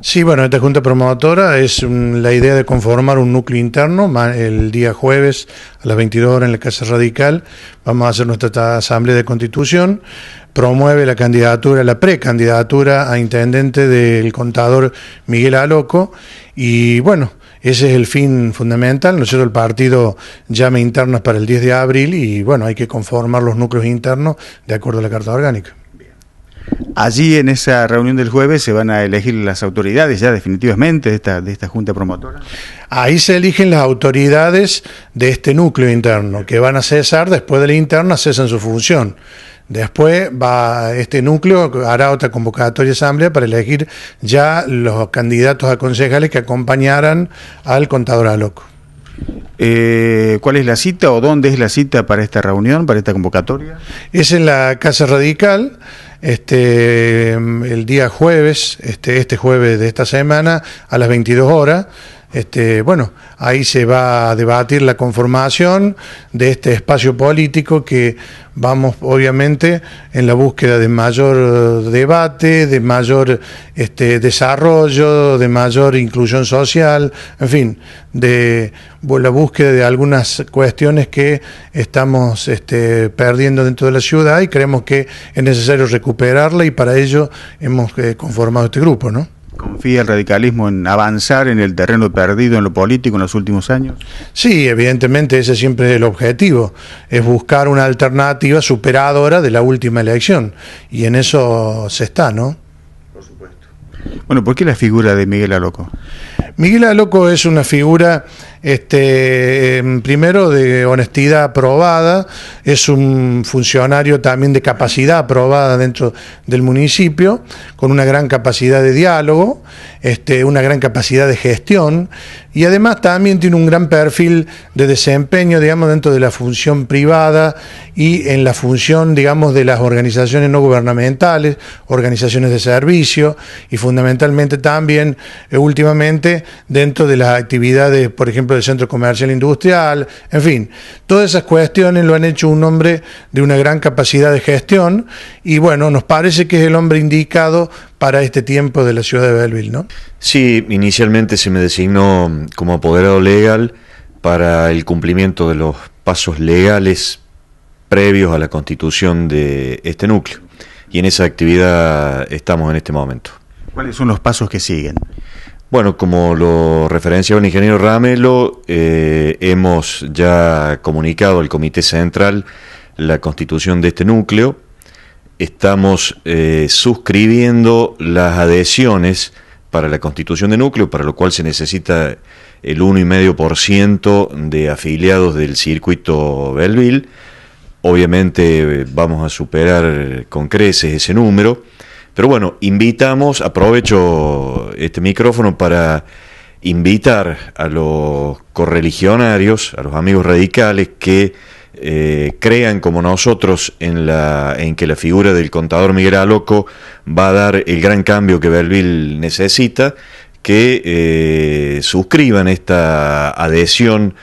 Sí, bueno, esta Junta Promotora es la idea de conformar un núcleo interno. El día jueves a las 22 horas en la Casa Radical vamos a hacer nuestra asamblea de constitución. Promueve la candidatura, la precandidatura a intendente del contador Miguel Aloco. Y bueno, ese es el fin fundamental. Nosotros el partido llama internos para el 10 de abril y bueno, hay que conformar los núcleos internos de acuerdo a la Carta Orgánica. Allí en esa reunión del jueves se van a elegir las autoridades ya definitivamente de esta, de esta Junta Promotora. Ahí se eligen las autoridades de este núcleo interno, que van a cesar después de la interna, cesan su función. Después va este núcleo, hará otra convocatoria asamblea para elegir ya los candidatos a concejales que acompañaran al contador Aloco. Eh, ¿Cuál es la cita o dónde es la cita para esta reunión, para esta convocatoria? Es en la Casa Radical este, mm, el día jueves, este, este jueves de esta semana, a las 22 horas, este, bueno, ahí se va a debatir la conformación de este espacio político que vamos obviamente en la búsqueda de mayor debate, de mayor este, desarrollo, de mayor inclusión social, en fin, de la búsqueda de algunas cuestiones que estamos este, perdiendo dentro de la ciudad y creemos que es necesario recuperarla y para ello hemos eh, conformado este grupo, ¿no? ¿Confía el radicalismo en avanzar en el terreno perdido en lo político en los últimos años? Sí, evidentemente ese siempre es el objetivo, es buscar una alternativa superadora de la última elección, y en eso se está, ¿no? Por supuesto. Bueno, ¿por qué la figura de Miguel Aloco? Miguel Aloco es una figura este, em, primero de honestidad aprobada, es un funcionario también de capacidad aprobada dentro del municipio, con una gran capacidad de diálogo, este, una gran capacidad de gestión y además también tiene un gran perfil de desempeño, digamos, dentro de la función privada y en la función, digamos, de las organizaciones no gubernamentales, organizaciones de servicio y fundamentalmente también, eh, últimamente, dentro de las actividades, por ejemplo, del Centro Comercial Industrial, en fin, todas esas cuestiones lo han hecho un hombre de una gran capacidad de gestión y bueno, nos parece que es el hombre indicado para este tiempo de la ciudad de Belleville, ¿no? Sí, inicialmente se me designó como apoderado legal para el cumplimiento de los pasos legales previos a la constitución de este núcleo. Y en esa actividad estamos en este momento. ¿Cuáles son los pasos que siguen? Bueno, como lo referenciaba el ingeniero Ramelo, eh, hemos ya comunicado al Comité Central la constitución de este núcleo. Estamos eh, suscribiendo las adhesiones para la constitución de núcleo, para lo cual se necesita el 1,5% de afiliados del circuito Belville, Obviamente eh, vamos a superar con creces ese número. Pero bueno, invitamos, aprovecho este micrófono para invitar a los correligionarios, a los amigos radicales que eh, crean como nosotros en, que la figura del contador Miguel Aloco va a dar el gran cambio que Belville necesita, que eh, suscriban esta adhesión.